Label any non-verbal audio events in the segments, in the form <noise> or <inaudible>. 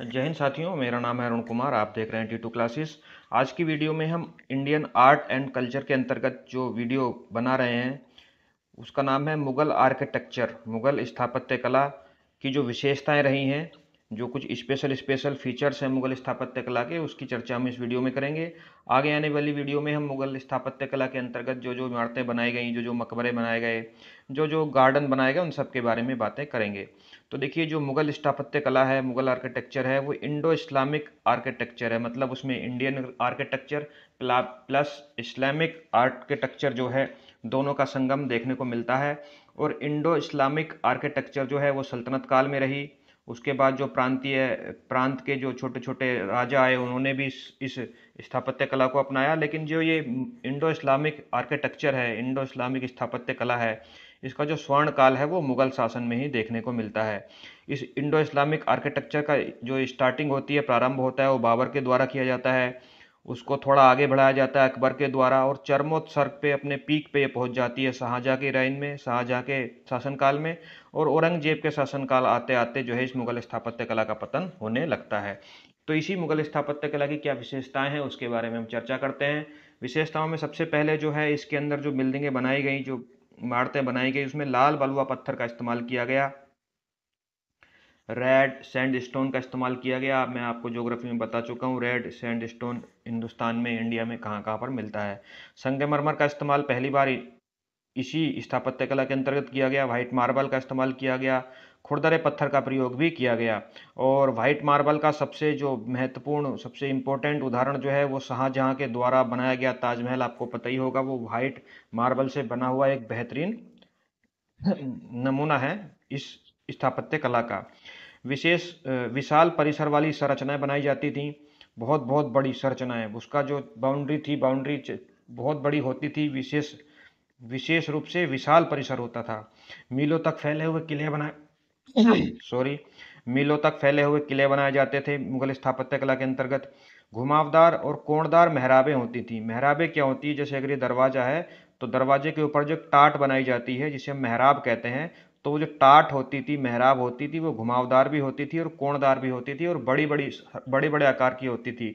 जय हिंद साथियों मेरा नाम है अरुण कुमार आप देख रहे हैं टी टू क्लासेस आज की वीडियो में हम इंडियन आर्ट एंड कल्चर के अंतर्गत जो वीडियो बना रहे हैं उसका नाम है मुग़ल आर्किटेक्चर मुग़ल स्थापत्य कला की जो विशेषताएं रही हैं जो कुछ स्पेशल स्पेशल फीचर्स हैं मुगल स्थापत्य कला के उसकी चर्चा हम इस वीडियो में करेंगे आगे आने वाली वीडियो में हम मुगल स्थापत्य कला के अंतर्गत जो जो इमारतें बनाई गई जो जो मकबरे बनाए गए जो जो गार्डन बनाए गए उन सब के बारे में बातें करेंगे तो देखिए जो मुगल स्थापत्य कला है मुगल आर्किटेक्चर है वो इंडो इस्लामिक आर्किटेक्चर है मतलब उसमें Indian architecture plus Islamic architecture जो है दोनों का संगम देखने को मिलता है और इंडो इस्लामिक आर्किटेक्चर जो है वो सल्तनत काल में रही उसके बाद जो प्रांतीय प्रांत के जो छोटे छोटे राजा आए उन्होंने भी इस स्थापत्य कला को अपनाया लेकिन जो ये इंडो इस्लामिक आर्किटेक्चर है इंडो इस्लामिक स्थापत्य कला है इसका जो स्वर्ण काल है वो मुगल शासन में ही देखने को मिलता है इस इंडो इस्लामिक आर्किटेक्चर का जो स्टार्टिंग होती है प्रारंभ होता है वो बाबर के द्वारा किया जाता है उसको थोड़ा आगे बढ़ाया जाता है अकबर के द्वारा और चरमोत्सर्ग पे अपने पीक पे ये पहुंच जाती है शाहजहाँ के रैन में शाहजहाँ के शासनकाल में और औरंगजेब के शासनकाल आते आते जो है इस मुगल स्थापत्य कला का पतन होने लगता है तो इसी मुगल स्थापत्य कला की क्या विशेषताएं हैं उसके बारे में हम चर्चा करते हैं विशेषताओं में सबसे पहले जो है इसके अंदर जो बिल्डिंगें बनाई गई जो इमारतें बनाई गई उसमें लाल बलुआ पत्थर का इस्तेमाल किया गया रेड सैंडस्टोन का इस्तेमाल किया गया मैं आपको ज्योग्राफी में बता चुका हूँ रेड सैंडस्टोन हिंदुस्तान में इंडिया में कहाँ कहाँ पर मिलता है संगमरमर का इस्तेमाल पहली बार इसी स्थापत्य कला के अंतर्गत किया गया वाइट मार्बल का इस्तेमाल किया गया खुरदरे पत्थर का प्रयोग भी किया गया और वाइट मार्बल का सबसे जो महत्वपूर्ण सबसे इम्पोर्टेंट उदाहरण जो है वो शाहजहाँ के द्वारा बनाया गया ताजमहल आपको पता ही होगा वो वाइट मार्बल से बना हुआ एक बेहतरीन नमूना है इस स्थापत्य कला का विशेष विशाल परिसर वाली संरचनाएं बनाई जाती थी बहुत बहुत बड़ी संरचनाएं उसका जो बाउंड्री थी बाउंड्री बहुत बड़ी होती थी विशेष विशेष रूप से विशाल परिसर होता था मीलों तक फैले हुए किले बनाए सॉरी <coughs> मीलों तक फैले हुए किले बनाए जाते थे मुगल स्थापत्य कला के अंतर्गत घुमावदार और कोणदार मेहराबें होती थी मेहराबें क्या होती है जैसे अगर ये दरवाज़ा है तो दरवाजे के ऊपर जो टाट बनाई जाती है जिसे हम मेहराब कहते हैं तो वो जो टाट होती थी मेहराब होती थी वो घुमावदार भी होती थी और कोणदार भी होती थी और बड़ी बड़ी बड़े बड़े आकार की होती थी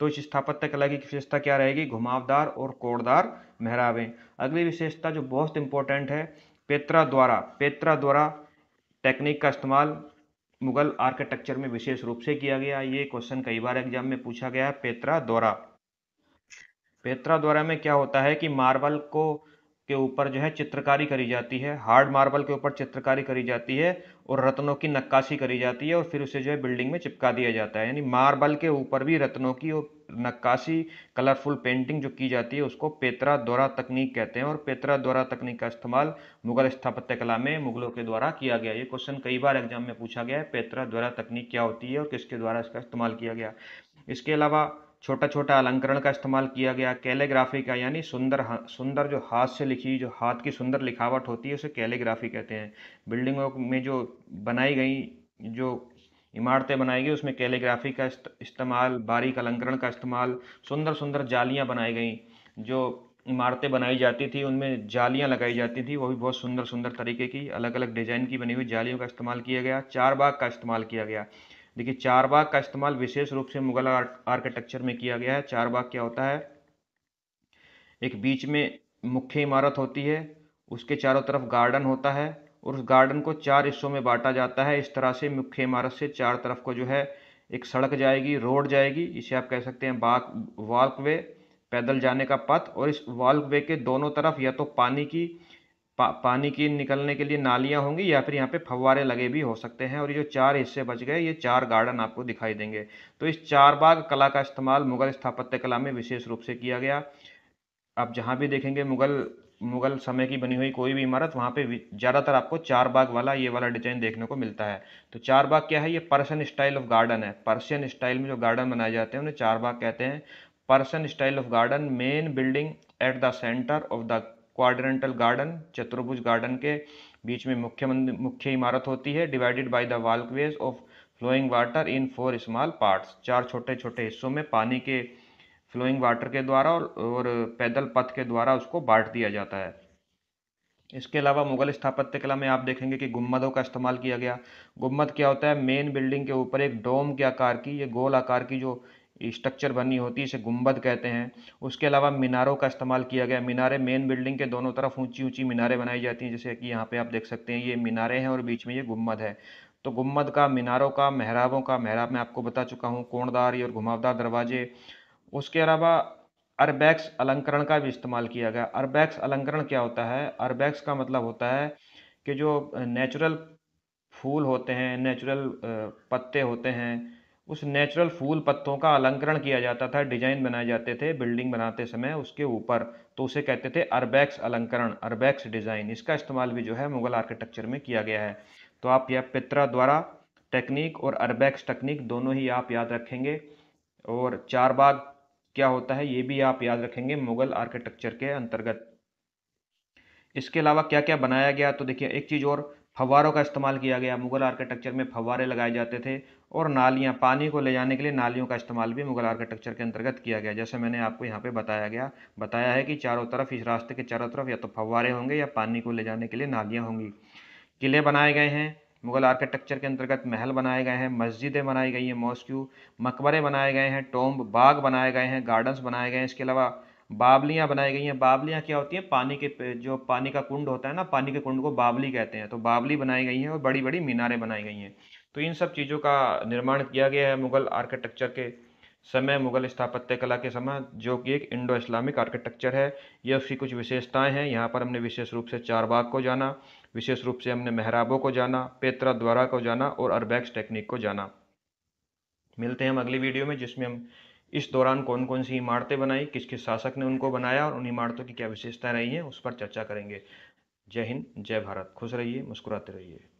तो इस स्थापत्य कला की विशेषता क्या रहेगी घुमावदार और कोणदार मेहराबें अगली विशेषता जो बहुत इंपॉर्टेंट है पेत्रा द्वारा पेत्रा द्वारा टेक्निक का इस्तेमाल मुगल आर्किटेक्चर में विशेष रूप से किया गया ये क्वेश्चन कई बार एग्जाम में पूछा गया है पेत्रा द्वारा पेत्रा द्वारा में क्या होता है कि मार्बल को के ऊपर जो है चित्रकारी करी जाती है हार्ड मार्बल के ऊपर चित्रकारी करी जाती है और रत्नों की नक्काशी करी जाती है और फिर उसे जो है बिल्डिंग में चिपका दिया जाता है यानी मार्बल के ऊपर भी रत्नों की नक्काशी कलरफुल पेंटिंग जो की जाती है उसको पेतरा द्वारा तकनीक कहते हैं और पेतरा द्वारा तकनीक का इस्तेमाल मुगल स्थापत्य कला में मुगलों के द्वारा किया गया ये क्वेश्चन कई बार एग्जाम में पूछा गया है पेतरा द्वारा तकनीक क्या होती है और किसके द्वारा इसका इस्तेमाल किया गया इसके अलावा छोटा छोटा अलंकरण का इस्तेमाल किया गया कैलेग्राफी का यानी सुंदर सुंदर जो हाथ से लिखी जो हाथ की सुंदर लिखावट होती है उसे कैलेग्राफी कहते हैं बिल्डिंगों में जो बनाई गई जो इमारतें बनाई गई उसमें कैलेग्राफी का इस्तेमाल बारीक अलंकरण का इस्तेमाल सुंदर सुंदर जालियाँ बनाई गई जो इमारतें बनाई जाती थी उनमें जालियाँ लगाई जाती थी वो भी बहुत सुंदर सुंदर तरीके की अलग अलग डिज़ाइन की बनी हुई जालियों का इस्तेमाल किया गया चार बाग का इस्तेमाल किया गया देखिए चार बाग का इस्तेमाल विशेष रूप से मुगल आर्किटेक्चर में किया गया है चार बाग क्या होता है एक बीच में मुख्य इमारत होती है उसके चारों तरफ गार्डन होता है और उस गार्डन को चार हिस्सों में बांटा जाता है इस तरह से मुख्य इमारत से चार तरफ को जो है एक सड़क जाएगी रोड जाएगी इसे आप कह सकते हैं बाग वॉक वे पैदल जाने का पथ और इस वॉल्क वे के दोनों तरफ या तो पानी की पा, पानी की निकलने के लिए नालियाँ होंगी या फिर यहाँ पे फव्वारे लगे भी हो सकते हैं और ये जो चार हिस्से बच गए ये चार गार्डन आपको दिखाई देंगे तो इस चार बाग कला का इस्तेमाल मुगल स्थापत्य कला में विशेष रूप से किया गया आप जहाँ भी देखेंगे मुगल मुगल समय की बनी हुई कोई भी इमारत वहाँ पे ज़्यादातर आपको चार बाग वाला ये वाला डिजाइन देखने को मिलता है तो चार बाग क्या है ये पर्शियन स्टाइल ऑफ गार्डन है पर्शियन स्टाइल में जो गार्डन बनाए जाते हैं उन्हें चार बाग कहते हैं Persian style of garden main building at the centre of the quadrantal garden चतुर्भुज गार्डन के बीच में मुख्य मुख्य इमारत होती है divided by the walkways of flowing water in four small parts चार छोटे छोटे हिस्सों में पानी के फ्लोइंग वाटर के द्वारा और, और पैदल पथ के द्वारा उसको बांट दिया जाता है इसके अलावा मुगल स्थापत्य कला में आप देखेंगे कि गुम्बदों का इस्तेमाल किया गया गुम्बद क्या होता है मेन बिल्डिंग के ऊपर एक डोम के आकार की ये गोल आकार की जो स्ट्रक्चर बनी होती है इसे गुम्बद कहते हैं उसके अलावा मीनारों का इस्तेमाल किया गया मीनारे मेन बिल्डिंग के दोनों तरफ ऊंची ऊंची मीनारें बनाई जाती हैं जैसे कि यहाँ पे आप देख सकते हैं ये मीनारे हैं और बीच में ये गुम्बद है तो गुम्बद का मीनारों का मेहराबों का मेहराब मैं आपको बता चुका हूँ कोणदार और घुमावदार दरवाजे उसके अलावा अरबैक्स अलंकरण का भी इस्तेमाल किया गया अरबैक्स अलंकरण क्या होता है अरबैक्स का मतलब होता है कि जो नेचुरल फूल होते हैं नेचुरल पत्ते होते हैं उस नेचुरल फूल पत्तों का अलंकरण किया जाता था डिजाइन बनाए जाते थे बिल्डिंग बनाते समय उसके ऊपर तो उसे कहते थे अरबैक्स अलंकरण अरबैक्स डिज़ाइन इसका इस्तेमाल भी जो है मुगल आर्किटेक्चर में किया गया है तो आप यह पित्रा द्वारा टेक्निक और अरबैक्स टेक्निक दोनों ही आप याद रखेंगे और चार बाग क्या होता है ये भी आप याद रखेंगे मुगल आर्किटेक्चर के अंतर्गत इसके अलावा क्या क्या बनाया गया तो देखिए एक चीज़ और फव्वारों का इस्तेमाल किया गया मुगल आर्किटेक्चर में फव्वारे लगाए जाते थे और नालियाँ पानी को ले जाने के लिए नालियों का इस्तेमाल भी मुगल आर्किटेक्चर के अंतर्गत किया गया जैसे मैंने आपको यहाँ पे बताया गया बताया है कि चारों तरफ इस रास्ते के चारों तरफ या तो फव्वारे होंगे या पानी को ले जाने के लिए नालियाँ होंगी किले बनाए गए हैं मुगल आर्किटेक्चर के अंतर्गत महल बनाए गए हैं मस्जिदें बनाई गई हैं मॉस्क्यू मकबरे बनाए गए हैं टोम्ब बाग बनाए गए हैं गार्डन्स बनाए गए हैं इसके अलावा बावलियाँ बनाई गई हैं बावलियाँ क्या होती हैं पानी के जो पानी का कुंड होता है ना पानी के कुंड को बावली कहते हैं तो बावली बनाई गई हैं और बड़ी बड़ी मीनारें बनाई गई हैं तो इन सब चीज़ों का निर्माण किया गया है मुगल आर्किटेक्चर के समय मुगल स्थापत्य कला के समय जो कि एक इंडो इस्लामिक आर्किटेक्चर है यह उसकी कुछ विशेषताएं हैं यहाँ पर हमने विशेष रूप से चारबाग को जाना विशेष रूप से हमने मेहराबों को जाना पेत्रा द्वारा को जाना और अरबैक्स टेक्निक को जाना मिलते हैं हम अगली वीडियो में जिसमें हम इस दौरान कौन कौन सी इमारतें बनाई किस किस शासक ने उनको बनाया और उन इमारतों की क्या विशेषताएं रही हैं उस पर चर्चा करेंगे जय हिंद जय भारत खुश रहिए मुस्कुराते रहिए